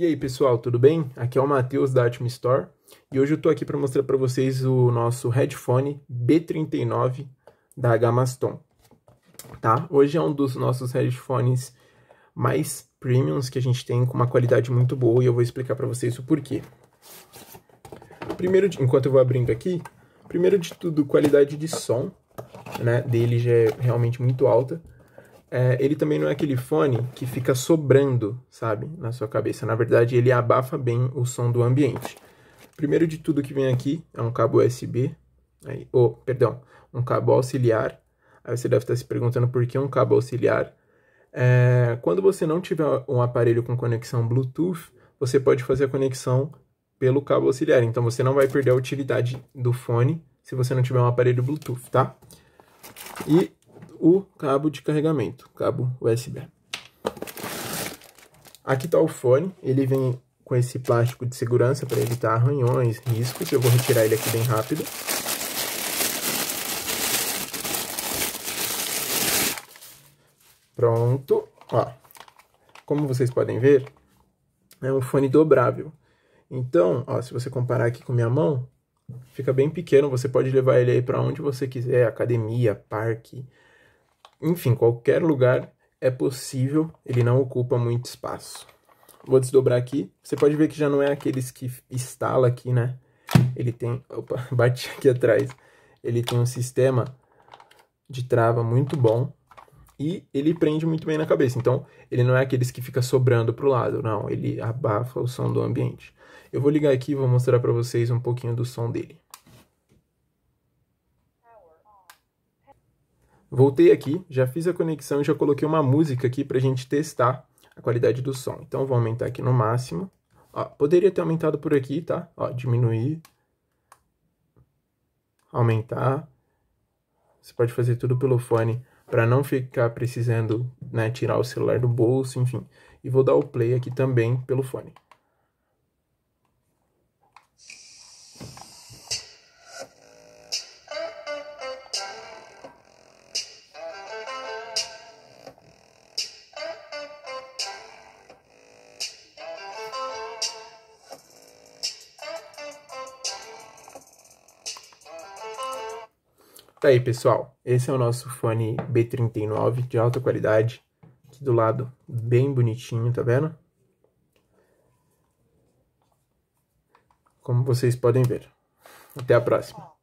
E aí pessoal, tudo bem? Aqui é o Matheus da Atom Store e hoje eu estou aqui para mostrar para vocês o nosso headphone B39 da Gamaston. Tá? Hoje é um dos nossos headphones mais premiums que a gente tem com uma qualidade muito boa e eu vou explicar para vocês o porquê. Primeiro, de... enquanto eu vou abrindo aqui, primeiro de tudo, qualidade de som né, dele já é realmente muito alta é, ele também não é aquele fone que fica sobrando, sabe, na sua cabeça. Na verdade, ele abafa bem o som do ambiente. Primeiro de tudo que vem aqui é um cabo USB, aí, oh, perdão, um cabo auxiliar. Aí você deve estar se perguntando por que um cabo auxiliar. É, quando você não tiver um aparelho com conexão Bluetooth, você pode fazer a conexão pelo cabo auxiliar. Então você não vai perder a utilidade do fone se você não tiver um aparelho Bluetooth, tá? E o cabo de carregamento, cabo USB. Aqui está o fone, ele vem com esse plástico de segurança para evitar arranhões, riscos. Eu vou retirar ele aqui bem rápido. Pronto, ó. Como vocês podem ver, é um fone dobrável. Então, ó, se você comparar aqui com minha mão, fica bem pequeno. Você pode levar ele aí para onde você quiser, academia, parque, enfim, qualquer lugar é possível, ele não ocupa muito espaço. Vou desdobrar aqui. Você pode ver que já não é aqueles que instala aqui, né? Ele tem... Opa, bati aqui atrás. Ele tem um sistema de trava muito bom e ele prende muito bem na cabeça. Então, ele não é aqueles que fica sobrando para o lado, não. Ele abafa o som do ambiente. Eu vou ligar aqui e vou mostrar para vocês um pouquinho do som dele. Voltei aqui, já fiz a conexão e já coloquei uma música aqui para a gente testar a qualidade do som. Então vou aumentar aqui no máximo. Ó, poderia ter aumentado por aqui, tá? Ó, diminuir, aumentar. Você pode fazer tudo pelo fone para não ficar precisando né, tirar o celular do bolso, enfim. E vou dar o play aqui também pelo fone. Tá aí, pessoal. Esse é o nosso fone B39 de alta qualidade. Aqui do lado, bem bonitinho, tá vendo? Como vocês podem ver. Até a próxima.